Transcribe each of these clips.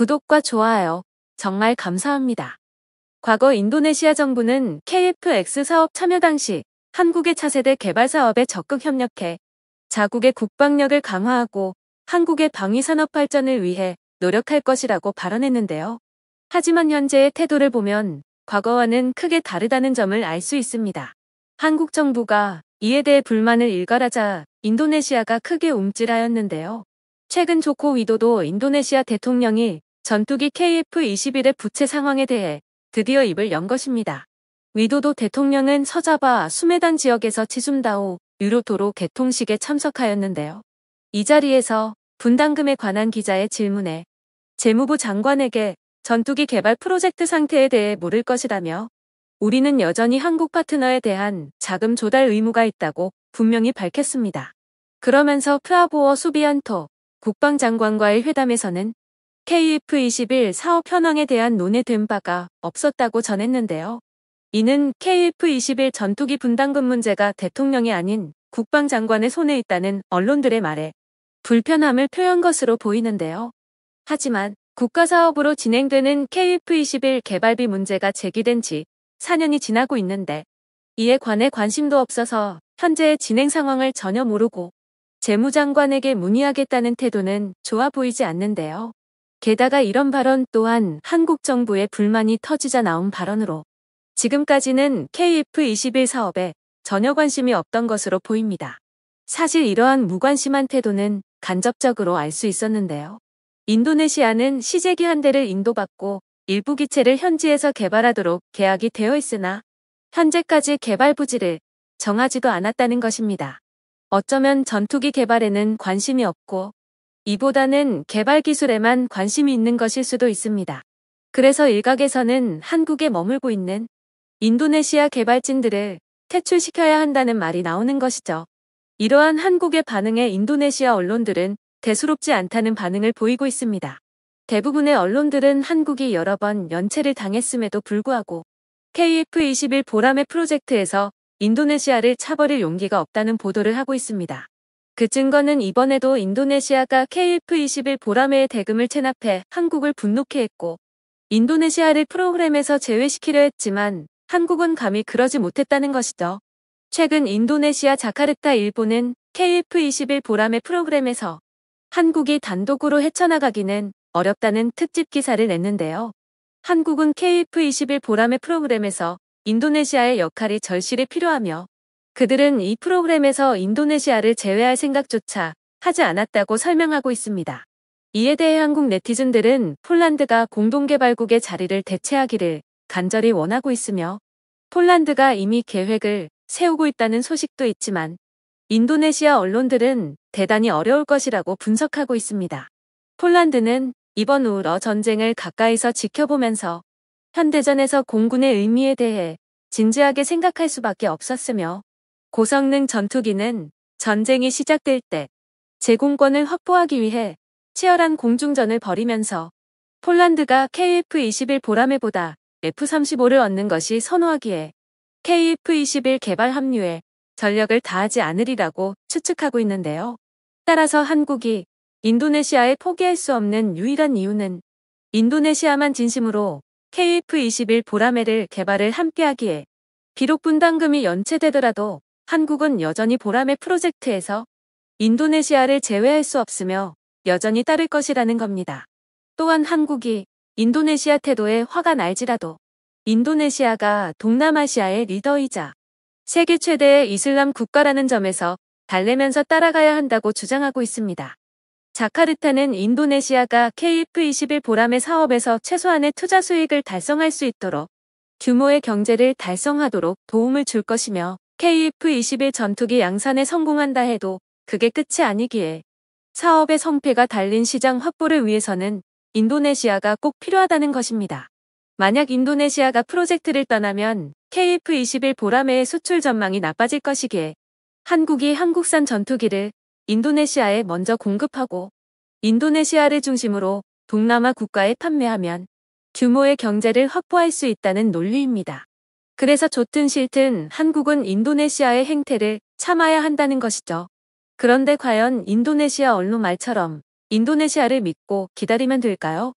구독과 좋아요 정말 감사합니다. 과거 인도네시아 정부는 KFX 사업 참여 당시 한국의 차세대 개발 사업에 적극 협력해 자국의 국방력을 강화하고 한국의 방위산업 발전을 위해 노력할 것이라고 발언했는데요. 하지만 현재의 태도를 보면 과거와는 크게 다르다는 점을 알 수 있습니다. 한국 정부가 이에 대해 불만을 일갈하자 인도네시아가 크게 움찔하였는데요. 최근 조코 위도도 인도네시아 대통령이 전투기 KF-21의 부채 상황에 대해 드디어 입을 연 것입니다. 위도도 대통령은 서자바 수메단 지역에서 치줌다오 유로도로 개통식에 참석하였는데요. 이 자리에서 분담금에 관한 기자의 질문에 재무부 장관에게 전투기 개발 프로젝트 상태에 대해 물을 것이라며 우리는 여전히 한국 파트너에 대한 자금 조달 의무가 있다고 분명히 밝혔습니다. 그러면서 프라보어 수비안토 국방장관과의 회담에서는 KF21 사업 현황에 대한 논의된 바가 없었다고 전했는데요. 이는 KF21 전투기 분담금 문제가 대통령이 아닌 국방장관의 손에 있다는 언론들의 말에 불편함을 표현 것으로 보이는데요. 하지만 국가사업으로 진행되는 KF21 개발비 문제가 제기된 지 4년이 지나고 있는데 이에 관해 관심도 없어서 현재의 진행 상황을 전혀 모르고 재무장관에게 문의하겠다는 태도는 좋아 보이지 않는데요. 게다가 이런 발언 또한 한국 정부의 불만이 터지자 나온 발언으로 지금까지는 KF21 사업에 전혀 관심이 없던 것으로 보입니다. 사실 이러한 무관심한 태도는 간접적으로 알 수 있었는데요. 인도네시아는 시제기 한 대를 인도받고 일부 기체를 현지에서 개발하도록 계약이 되어 있으나 현재까지 개발 부지를 정하지도 않았다는 것입니다. 어쩌면 전투기 개발에는 관심이 없고 이보다는 개발 기술에만 관심이 있는 것일 수도 있습니다. 그래서 일각에서는 한국에 머물고 있는 인도네시아 개발진들을 퇴출시켜야 한다는 말이 나오는 것이죠. 이러한 한국의 반응에 인도네시아 언론들은 대수롭지 않다는 반응을 보이고 있습니다. 대부분의 언론들은 한국이 여러 번 연체를 당했음에도 불구하고 KF21 보람의 프로젝트에서 인도네시아를 차버릴 용기가 없다는 보도를 하고 있습니다. 그 증거는 이번에도 인도네시아가 KF-21 보라매의 대금을 체납해 한국을 분노케 했고 인도네시아를 프로그램에서 제외시키려 했지만 한국은 감히 그러지 못했다는 것이죠. 최근 인도네시아 자카르타 일본은 KF-21 보라매 프로그램에서 한국이 단독으로 헤쳐나가기는 어렵다는 특집 기사를 냈는데요. 한국은 KF-21 보라매 프로그램에서 인도네시아의 역할이 절실히 필요하며 그들은 이 프로그램에서 인도네시아를 제외할 생각조차 하지 않았다고 설명하고 있습니다. 이에 대해 한국 네티즌들은 폴란드가 공동개발국의 자리를 대체하기를 간절히 원하고 있으며 폴란드가 이미 계획을 세우고 있다는 소식도 있지만 인도네시아 언론들은 대단히 어려울 것이라고 분석하고 있습니다. 폴란드는 이번 우러 전쟁을 가까이서 지켜보면서 현대전에서 공군의 의미에 대해 진지하게 생각할 수밖에 없었으며 고성능 전투기는 전쟁이 시작될 때 제공권을 확보하기 위해 치열한 공중전을 벌이면서 폴란드가 KF-21 보라매보다 F-35를 얻는 것이 선호하기에 KF-21 개발 합류에 전력을 다하지 않으리라고 추측하고 있는데요. 따라서 한국이 인도네시아에 포기할 수 없는 유일한 이유는 인도네시아만 진심으로 KF-21 보라매를 개발을 함께하기에 비록 분담금이 연체되더라도 한국은 여전히 보람의 프로젝트에서 인도네시아를 제외할 수 없으며 여전히 따를 것이라는 겁니다. 또한 한국이 인도네시아 태도에 화가 날지라도 인도네시아가 동남아시아의 리더이자 세계 최대의 이슬람 국가라는 점에서 달래면서 따라가야 한다고 주장하고 있습니다. 자카르타는 인도네시아가 KF21 보람의 사업에서 최소한의 투자 수익을 달성할 수 있도록 규모의 경제를 달성하도록 도움을 줄 것이며 KF-21 전투기 양산에 성공한다 해도 그게 끝이 아니기에 사업의 성패가 달린 시장 확보를 위해서는 인도네시아가 꼭 필요하다는 것입니다. 만약 인도네시아가 프로젝트를 떠나면 KF-21 보라매의 수출 전망이 나빠질 것이기에 한국이 한국산 전투기를 인도네시아에 먼저 공급하고 인도네시아를 중심으로 동남아 국가에 판매하면 규모의 경제를 확보할 수 있다는 논리입니다. 그래서 좋든 싫든 한국은 인도네시아의 행태를 참아야 한다는 것이죠. 그런데 과연 인도네시아 언론 말처럼 인도네시아를 믿고 기다리면 될까요?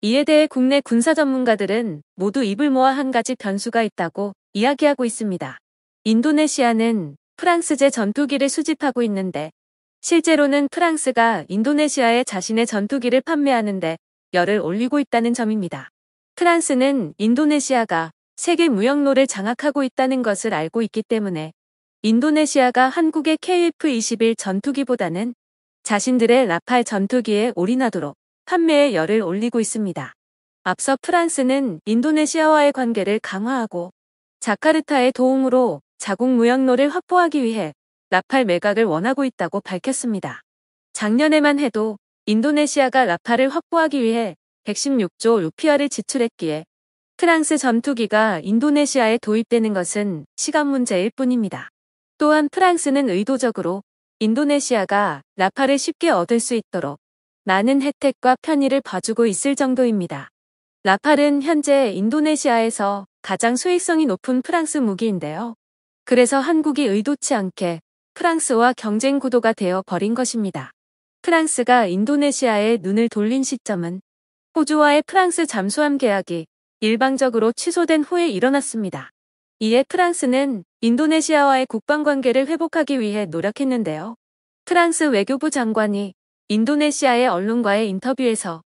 이에 대해 국내 군사 전문가들은 모두 입을 모아 한 가지 변수가 있다고 이야기하고 있습니다. 인도네시아는 프랑스제 전투기를 수집하고 있는데 실제로는 프랑스가 인도네시아에 자신의 전투기를 판매하는데 열을 올리고 있다는 점입니다. 프랑스는 인도네시아가 세계 무역로를 장악하고 있다는 것을 알고 있기 때문에 인도네시아가 한국의 KF-21 전투기보다는 자신들의 라팔 전투기에 올인하도록 판매에 열을 올리고 있습니다. 앞서 프랑스는 인도네시아와의 관계를 강화하고 자카르타의 도움으로 자국 무역로를 확보하기 위해 라팔 매각을 원하고 있다고 밝혔습니다. 작년에만 해도 인도네시아가 라팔을 확보하기 위해 116조 루피아를 지출했기에 프랑스 전투기가 인도네시아에 도입되는 것은 시간 문제일 뿐입니다. 또한 프랑스는 의도적으로 인도네시아가 라파를 쉽게 얻을 수 있도록 많은 혜택과 편의를 봐주고 있을 정도입니다. 라팔은 현재 인도네시아에서 가장 수익성이 높은 프랑스 무기인데요. 그래서 한국이 의도치 않게 프랑스와 경쟁 구도가 되어 버린 것입니다. 프랑스가 인도네시아에 눈을 돌린 시점은 호주와의 프랑스 잠수함 계약이 일방적으로 취소된 후에 일어났습니다. 이에 프랑스는 인도네시아와의 국방관계를 회복하기 위해 노력했는데요. 프랑스 외교부 장관이 인도네시아의 언론과의 인터뷰에서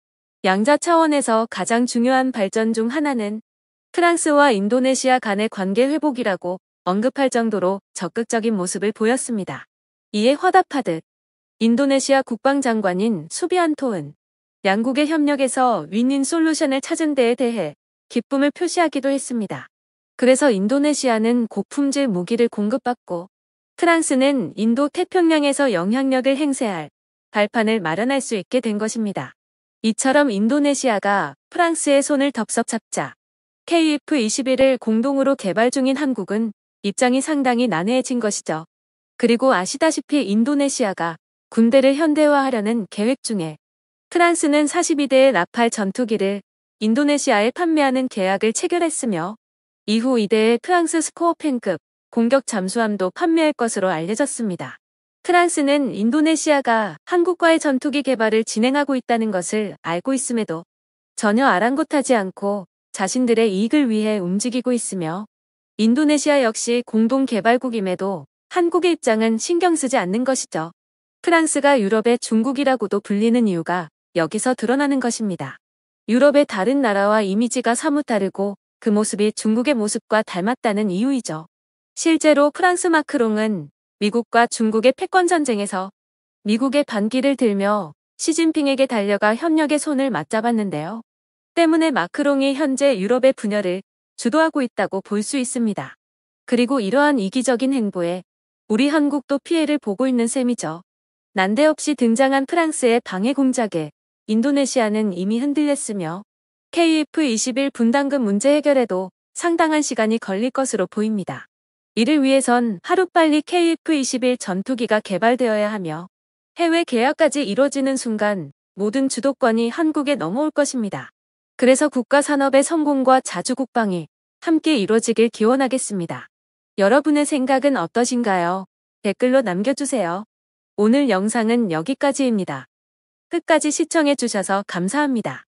양자 차원에서 가장 중요한 발전 중 하나는 프랑스와 인도네시아 간의 관계 회복이라고 언급할 정도로 적극적인 모습을 보였습니다. 이에 화답하듯 인도네시아 국방장관인 수비안토은 양국의 협력에서 윈윈 솔루션을 찾은 데에 대해 기쁨을 표시하기도 했습니다. 그래서 인도네시아는 고품질 무기를 공급받고 프랑스는 인도 태평양에서 영향력을 행세할 발판을 마련할 수 있게 된 것입니다. 이처럼 인도네시아가 프랑스의 손을 덥석 잡자 KF-21을 공동으로 개발 중인 한국은 입장이 상당히 난해해진 것이죠. 그리고 아시다시피 인도네시아가 군대를 현대화하려는 계획 중에 프랑스는 42대의 나팔 전투기를 인도네시아에 판매하는 계약을 체결했으며 이후 이대의 프랑스 스코어팬급 공격 잠수함도 판매할 것으로 알려졌습니다. 프랑스는 인도네시아가 한국과의 전투기 개발을 진행하고 있다는 것을 알고 있음에도 전혀 아랑곳하지 않고 자신들의 이익을 위해 움직이고 있으며 인도네시아 역시 공동 개발국임에도 한국의 입장은 신경 쓰지 않는 것이죠. 프랑스가 유럽의 중국이라고도 불리는 이유가 여기서 드러나는 것입니다. 유럽의 다른 나라와 이미지가 사뭇 다르고 그 모습이 중국의 모습과 닮았다는 이유이죠. 실제로 프랑스 마크롱은 미국과 중국의 패권 전쟁에서 미국의 반기를 들며 시진핑에게 달려가 협력의 손을 맞잡았는데요. 때문에 마크롱이 현재 유럽의 분열을 주도하고 있다고 볼 수 있습니다. 그리고 이러한 이기적인 행보에 우리 한국도 피해를 보고 있는 셈이죠. 난데없이 등장한 프랑스의 방해 공작에 인도네시아는 이미 흔들렸으며 KF-21 분담금 문제 해결에도 상당한 시간이 걸릴 것으로 보입니다. 이를 위해선 하루빨리 KF-21 전투기가 개발되어야 하며 해외 계약까지 이뤄지는 순간 모든 주도권이 한국에 넘어올 것입니다. 그래서 국가 산업의 성공과 자주 국방이 함께 이뤄지길 기원하겠습니다. 여러분의 생각은 어떠신가요? 댓글로 남겨주세요. 오늘 영상은 여기까지입니다. 끝까지 시청해주셔서 감사합니다.